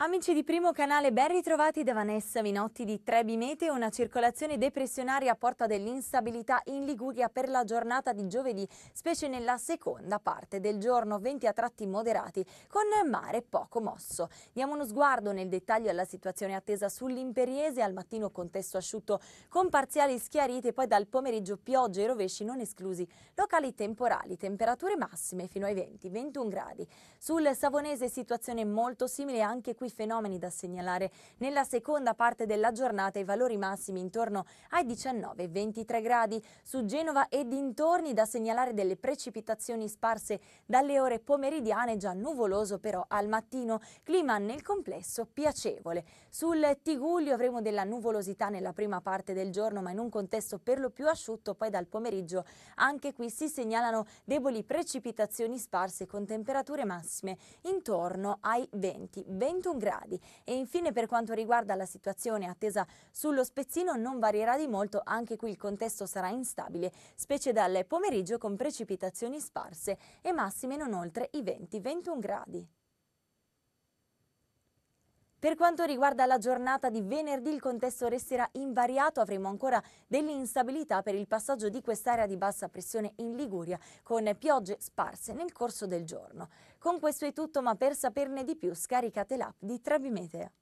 Amici di Primo Canale, ben ritrovati da Vanessa Minotti di Trebi Meteo. Una circolazione depressionaria porta dell'instabilità in Liguria per la giornata di giovedì, specie nella seconda parte del giorno, venti a tratti moderati, con mare poco mosso. Diamo uno sguardo nel dettaglio alla situazione attesa sull'imperiese, al mattino contesto asciutto con parziali schiarite, poi dal pomeriggio piogge e rovesci non esclusi, locali temporali, temperature massime fino ai 20-21 gradi. Sul Savonese situazione molto simile anche qui qui fenomeni da segnalare nella seconda parte della giornata i valori massimi intorno ai 19-23 gradi. Su Genova e dintorni da segnalare delle precipitazioni sparse dalle ore pomeridiane, già nuvoloso però al mattino. Clima nel complesso piacevole. Sul Tiguglio avremo della nuvolosità nella prima parte del giorno, ma in un contesto per lo più asciutto, poi dal pomeriggio anche qui si segnalano deboli precipitazioni sparse con temperature massime intorno ai 20-21 31 gradi. E infine per quanto riguarda la situazione attesa sullo Spezzino non varierà di molto, anche qui il contesto sarà instabile, specie dal pomeriggio con precipitazioni sparse e massime non oltre i 20-21 gradi. Per quanto riguarda la giornata di venerdì, il contesto resterà invariato, avremo ancora dell'instabilità per il passaggio di quest'area di bassa pressione in Liguria, con piogge sparse nel corso del giorno. Con questo è tutto, ma per saperne di più scaricate l'app di Trebimeteo.